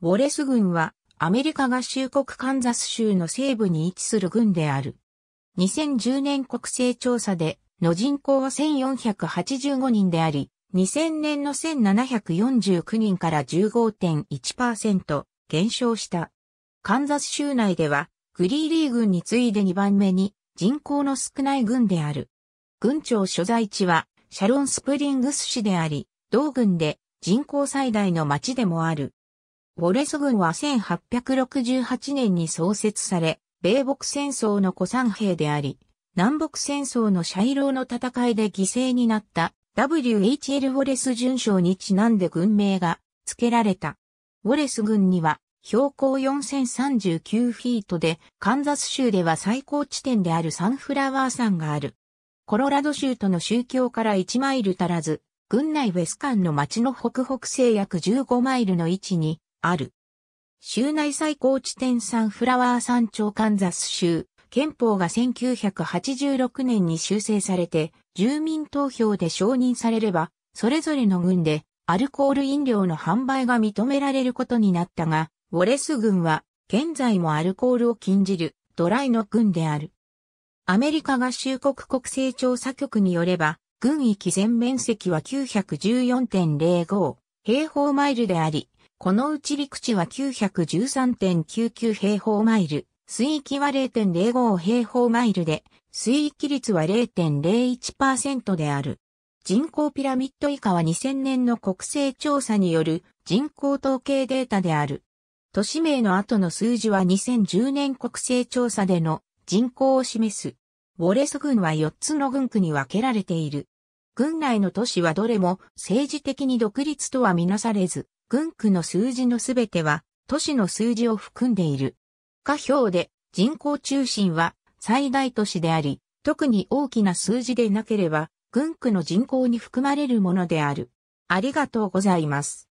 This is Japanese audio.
ウォレス軍はアメリカ合衆国カンザス州の西部に位置する軍である。2010年国勢調査での人口は1485人であり、2000年の1749人から15.1%減少した。カンザス州内ではグリーリー軍に次いで2番目に人口の少ない軍である。軍庁所在地はシャロンスプリングス市であり、同軍で人口最大の町でもある。ウォレス軍は1868年に創設され、米北戦争の古参兵であり、南北戦争のシャイローの戦いで犠牲になった W.H.L. ウォレス巡将にちなんで軍名が付けられた。ウォレス軍には標高4039フィートで、カンザス州では最高地点であるサンフラワー山がある。コロラド州との宗教から1マイル足らず、軍内ウェスカンの町の北北西約15マイルの位置に、ある。州内最高地点サンフラワー山頂カンザス州。憲法が1986年に修正されて、住民投票で承認されれば、それぞれの軍でアルコール飲料の販売が認められることになったが、ウォレス軍は現在もアルコールを禁じるドライの軍である。アメリカ合衆国国勢調査局によれば、軍域全面積は914.05平方マイルであり、このうち陸地は913.99平方マイル、水域は0.05平方マイルで、水域率は0.01%である。人口ピラミッド以下は2000年の国勢調査による人口統計データである。都市名の後の数字は2010年国勢調査での人口を示す。ウォレス郡は4つの郡区に分けられている。郡内の都市はどれも政治的に独立とはみなされず、軍区の数字のすべては都市の数字を含んでいる。下表で人口中心は最大都市であり、特に大きな数字でなければ、軍区の人口に含まれるものである。ありがとうございます。